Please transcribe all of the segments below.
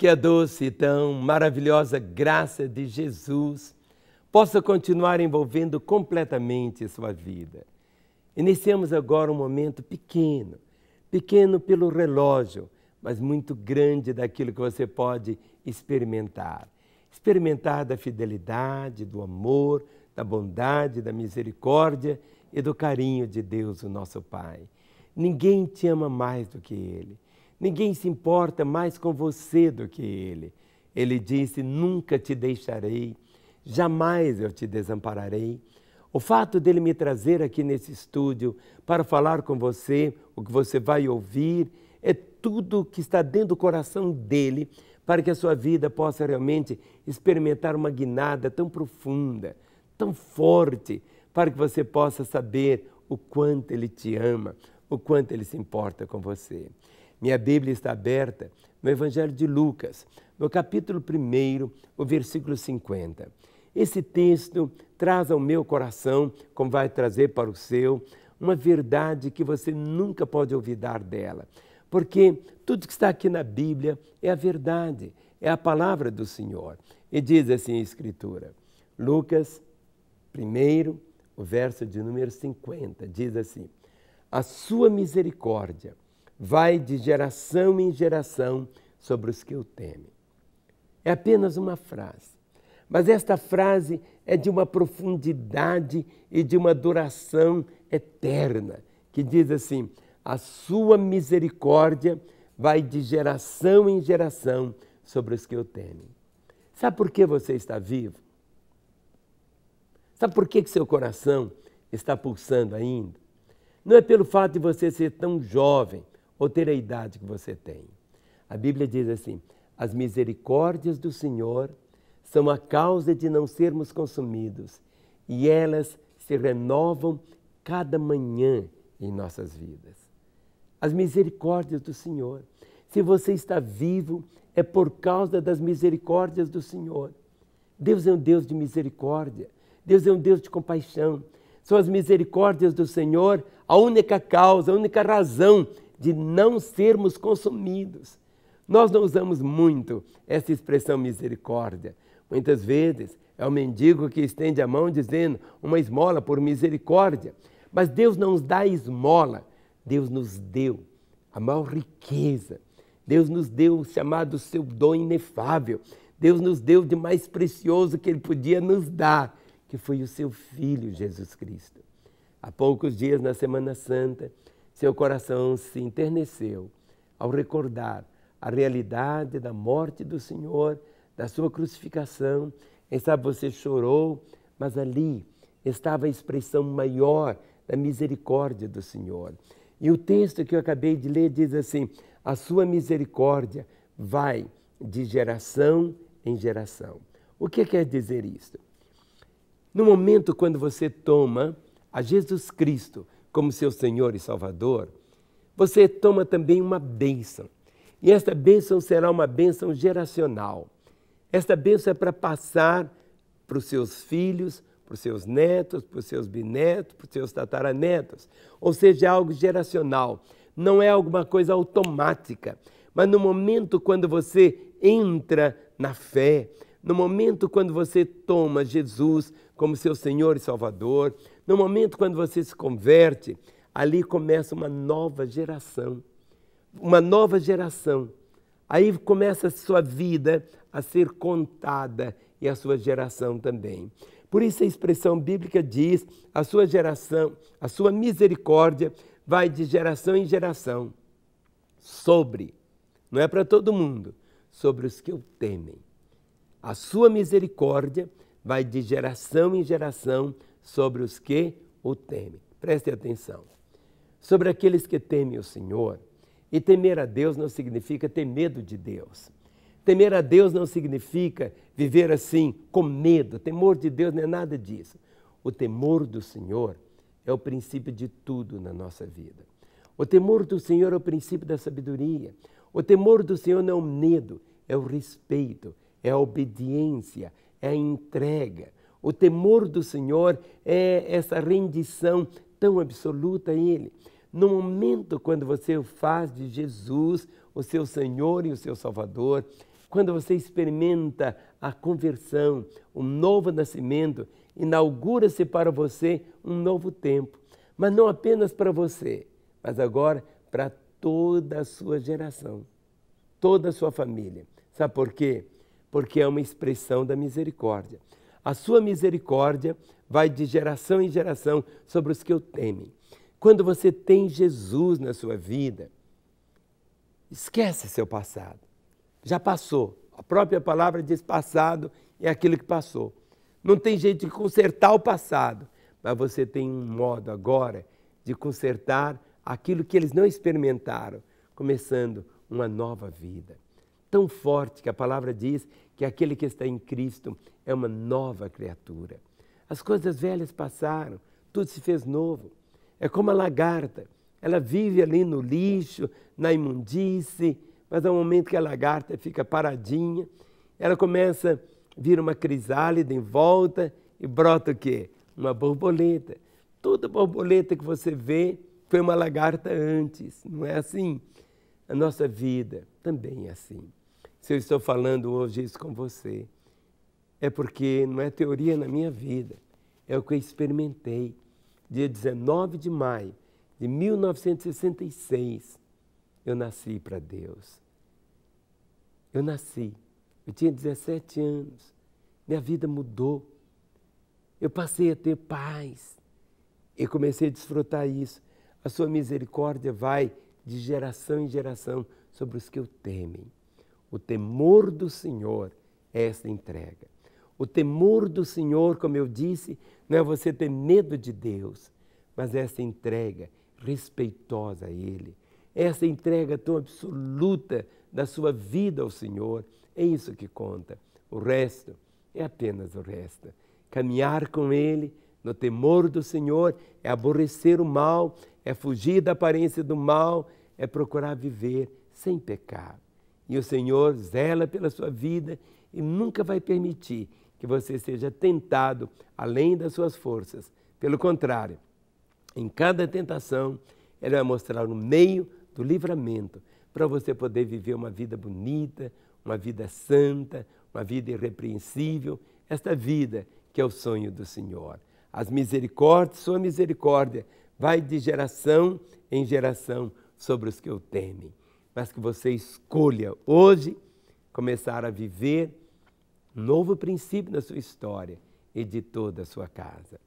que a doce e tão maravilhosa graça de Jesus possa continuar envolvendo completamente sua vida. Iniciamos agora um momento pequeno, pequeno pelo relógio, mas muito grande daquilo que você pode experimentar. Experimentar da fidelidade, do amor, da bondade, da misericórdia e do carinho de Deus, o nosso Pai. Ninguém te ama mais do que Ele. Ninguém se importa mais com você do que ele. Ele disse: Nunca te deixarei, jamais eu te desampararei. O fato dele me trazer aqui nesse estúdio para falar com você, o que você vai ouvir, é tudo que está dentro do coração dele para que a sua vida possa realmente experimentar uma guinada tão profunda, tão forte, para que você possa saber o quanto ele te ama, o quanto ele se importa com você. Minha Bíblia está aberta no Evangelho de Lucas, no capítulo 1, o versículo 50. Esse texto traz ao meu coração, como vai trazer para o seu, uma verdade que você nunca pode olvidar dela. Porque tudo que está aqui na Bíblia é a verdade, é a palavra do Senhor. E diz assim a Escritura, Lucas 1, o verso de número 50, diz assim: A sua misericórdia vai de geração em geração sobre os que o temem. É apenas uma frase, mas esta frase é de uma profundidade e de uma duração eterna, que diz assim: a sua misericórdia vai de geração em geração sobre os que o temem. Sabe por que você está vivo? Sabe por que, que seu coração está pulsando ainda? Não é pelo fato de você ser tão jovem, ou ter a idade que você tem. A Bíblia diz assim: as misericórdias do Senhor são a causa de não sermos consumidos, e elas se renovam cada manhã em nossas vidas. As misericórdias do Senhor. Se você está vivo, é por causa das misericórdias do Senhor. Deus é um Deus de misericórdia, Deus é um Deus de compaixão. São as misericórdias do Senhor a única causa, a única razão de não sermos consumidos. Nós não usamos muito essa expressão misericórdia. Muitas vezes é o mendigo que estende a mão dizendo uma esmola por misericórdia. Mas Deus não nos dá esmola, Deus nos deu a maior riqueza. Deus nos deu o chamado seu dom inefável. Deus nos deu de mais precioso que ele podia nos dar, que foi o seu filho Jesus Cristo. Há poucos dias na Semana Santa, seu coração se enterneceu ao recordar a realidade da morte do Senhor, da sua crucificação. Quem sabe você chorou, mas ali estava a expressão maior da misericórdia do Senhor. E o texto que eu acabei de ler diz assim: A sua misericórdia vai de geração em geração. O que quer dizer isso? No momento quando você toma a Jesus Cristo como seu Senhor e Salvador, você toma também uma bênção. E esta bênção será uma bênção geracional. Esta bênção é para passar para os seus filhos, para os seus netos, para os seus binetos, para os seus tataranetos. Ou seja, é algo geracional. Não é alguma coisa automática. Mas no momento quando você entra na fé, no momento quando você toma Jesus como seu Senhor e Salvador, no momento quando você se converte, ali começa uma nova geração. Uma nova geração. Aí começa a sua vida a ser contada e a sua geração também. Por isso a expressão bíblica diz: a sua geração, a sua misericórdia vai de geração em geração sobre, não é para todo mundo, sobre os que o temem. A sua misericórdia vai de geração em geração sobre os que o temem. Preste atenção. Sobre aqueles que temem o Senhor, e temer a Deus não significa ter medo de Deus. Temer a Deus não significa viver assim, com medo. Temor de Deus não é nada disso. O temor do Senhor é o princípio de tudo na nossa vida. O temor do Senhor é o princípio da sabedoria. O temor do Senhor não é o medo, é o respeito, é a obediência, é a entrega. O temor do Senhor é essa rendição tão absoluta a Ele. No momento quando você faz de Jesus, o seu Senhor e o seu Salvador, quando você experimenta a conversão, um novo nascimento, inaugura-se para você um novo tempo. Mas não apenas para você, mas agora para toda a sua geração, toda a sua família. Sabe por quê? Porque é uma expressão da misericórdia. A sua misericórdia vai de geração em geração sobre os que o temem. Quando você tem Jesus na sua vida, esquece seu passado. Já passou. A própria palavra diz passado é aquilo que passou. Não tem jeito de consertar o passado, mas você tem um modo agora de consertar aquilo que eles não experimentaram, começando uma nova vida. Tão forte que a palavra diz que aquele que está em Cristo é uma nova criatura. As coisas velhas passaram, tudo se fez novo. É como a lagarta, ela vive ali no lixo, na imundície, mas ao momento que a lagarta fica paradinha, ela começa a vir uma crisálida em volta e brota o quê? Uma borboleta. Toda borboleta que você vê foi uma lagarta antes, não é assim? A nossa vida também é assim. Se eu estou falando hoje isso com você, é porque não é teoria na minha vida, é o que eu experimentei. Dia 19 de maio de 1966, eu nasci para Deus. Eu nasci, eu tinha 17 anos, minha vida mudou. Eu passei a ter paz e comecei a desfrutar isso. A sua misericórdia vai de geração em geração sobre os que o temem. O temor do Senhor é esta entrega. O temor do Senhor, como eu disse, não é você ter medo de Deus, mas essa entrega respeitosa a Ele, essa entrega tão absoluta da sua vida ao Senhor, é isso que conta. O resto é apenas o resto. Caminhar com Ele no temor do Senhor é aborrecer o mal, é fugir da aparência do mal, é procurar viver sem pecar. E o Senhor zela pela sua vida e nunca vai permitir que você seja tentado além das suas forças. Pelo contrário, em cada tentação, ele vai mostrar o meio do livramento para você poder viver uma vida bonita, uma vida santa, uma vida irrepreensível, esta vida que é o sonho do Senhor. As misericórdias, sua misericórdia vai de geração em geração sobre os que o temem. Mas que você escolha hoje começar a viver novo princípio na sua história e de toda a sua casa.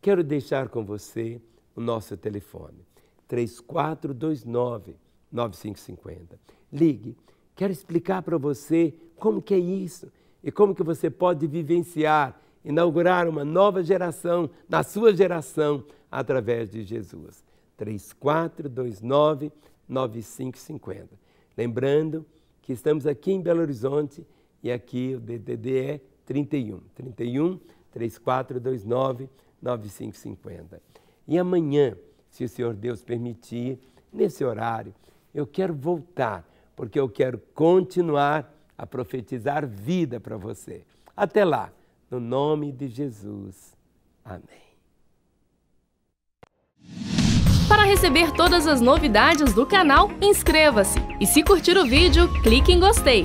Quero deixar com você o nosso telefone 3429 9550. Ligue, quero explicar para você como que é isso e como que você pode vivenciar, inaugurar uma nova geração na sua geração através de Jesus. 3429 9550. Lembrando que estamos aqui em Belo Horizonte e aqui o DDD é 31, 31 3429 9550. E amanhã, se o Senhor Deus permitir, nesse horário, eu quero voltar, porque eu quero continuar a profetizar vida para você. Até lá, no nome de Jesus. Amém. Para receber todas as novidades do canal, inscreva-se e se curtir o vídeo, clique em gostei.